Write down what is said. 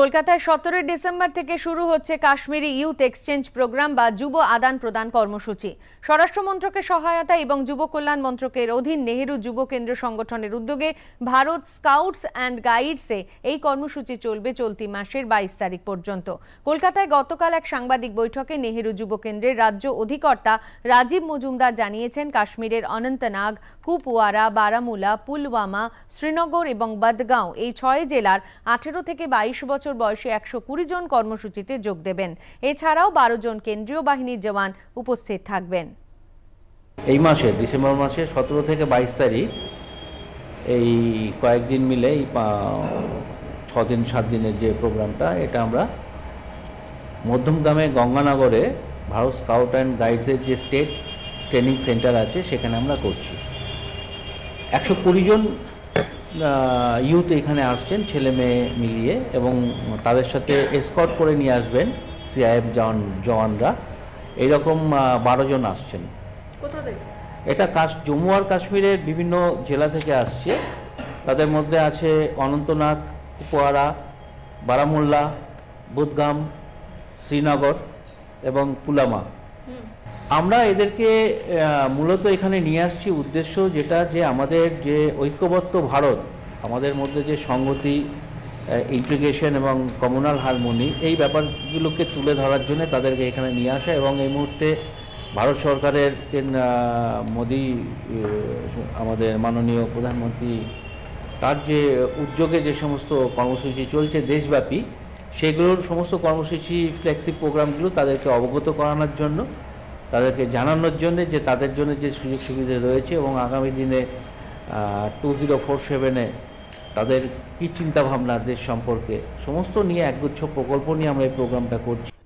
কলকাতায় সতেরোই ডিসেম্বর থেকে শুরু হচ্ছে কাশ্মীরি ইউথ এক্সচেঞ্জ প্রোগ্রাম বা যুব আদান প্রদান কর্মসূচি স্বরাষ্ট্রমন্ত্রকের সহায়তা এবং যুব কল্যাণ মন্ত্রকের অধীন নেহেরু যুব কেন্দ্র সংগঠনের উদ্যোগে ভারত স্কাউটস অ্যান্ড গাইডসে এই কর্মসূচি চলবে চলতি মাসের বাইশ তারিখ পর্যন্ত কলকাতায় গতকাল এক সাংবাদিক বৈঠকে নেহেরু যুব কেন্দ্রের রাজ্য অধিকর্তা রাজীব মজুমদার জানিয়েছেন কাশ্মীরের অনন্তনাগ কুপওয়ারা বারামুলা পুলওয়ামা শ্রীনগর এবং বদগাঁও এই ছয় জেলার আঠেরো থেকে বাইশ বছর বছর বয়সে একশো কুড়ি জন কর্মসূচিতে যোগ দেবেন এছাড়াও বারো জন কেন্দ্রীয় বাহিনীর জওয়ান উপস্থিত থাকবেন এই মাসে ডিসেম্বর মাসে সতেরো থেকে বাইশ তারিখ এই কয়েকদিন মিলে এই ছদিন সাত দিনের যে প্রোগ্রামটা এটা আমরা মধ্যমগ্রামে গঙ্গানগরে ভারত স্কাউট অ্যান্ড গাইডসের যে স্টেট ট্রেনিং সেন্টার আছে সেখানে আমরা করছি একশো কুড়ি জন ইউথ এখানে আসছেন ছেলে মেয়ে মিলিয়ে এবং তাদের সাথে এসকট করে নিয়ে আসবেন সিআইএফ জওয়ান জওয়ানরা এইরকম বারো জন আসছেন এটা কাশ জম্মু আর কাশ্মীরের বিভিন্ন জেলা থেকে আসছে তাদের মধ্যে আছে অনন্তনাগ কুপোয়ারা বারামুল্লা বুদগাম শ্রীনগর এবং পুলামা আমরা এদেরকে মূলত এখানে নিয়ে আসছি উদ্দেশ্য যেটা যে আমাদের যে ঐক্যবদ্ধ ভারত আমাদের মধ্যে যে সংহতি ইন্টিগ্রেশন এবং কমনাল হারমোনি এই ব্যাপারগুলোকে তুলে ধরার জন্য তাদেরকে এখানে নিয়ে আসা এবং এই মুহূর্তে ভারত সরকারের মোদী আমাদের মাননীয় প্রধানমন্ত্রী তার যে উদ্যোগে যে সমস্ত কর্মসূচি চলছে দেশব্যাপী সেগুলোর সমস্ত কর্মসূচি ফ্লেক্সি প্রোগ্রামগুলো তাদেরকে অবগত করানোর জন্য তাদেরকে জানানোর জন্য যে তাদের জন্য যে সুযোগ সুবিধা রয়েছে এবং আগামী দিনে টু জিরো ফোর সেভেনে তাদের কী চিন্তাভাবনা দেশ সম্পর্কে সমস্ত নিয়ে একগুচ্ছ প্রকল্প নিয়ে আমরা এই প্রোগ্রামটা করছি